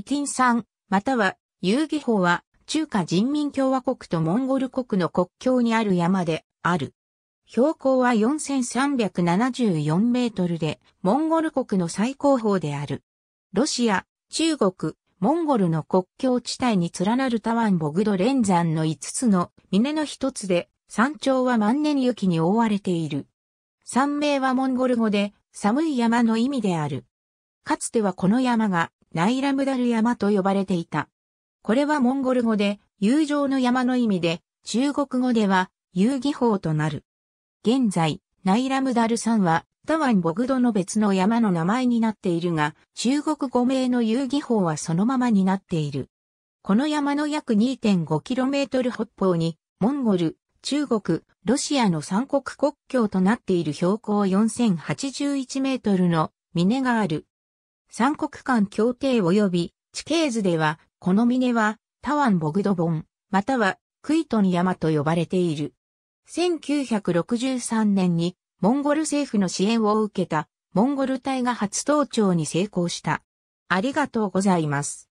フティン山、または遊戯法は中華人民共和国とモンゴル国の国境にある山である。標高は4374メートルで、モンゴル国の最高峰である。ロシア、中国、モンゴルの国境地帯に連なるタワンボグド連山の5つの峰の一つで、山頂は万年雪に覆われている。山名はモンゴル語で寒い山の意味である。かつてはこの山がナイラムダル山と呼ばれていた。これはモンゴル語で、友情の山の意味で、中国語では、遊戯法となる。現在、ナイラムダル山は、タワンボグドの別の山の名前になっているが、中国語名の遊戯法はそのままになっている。この山の約 2.5km 北方に、モンゴル、中国、ロシアの三国国境となっている標高4081メートルの峰がある。三国間協定及び地形図では、この峰は、タワンボグドボン、または、クイトン山と呼ばれている。1963年に、モンゴル政府の支援を受けた、モンゴル隊が初登頂に成功した。ありがとうございます。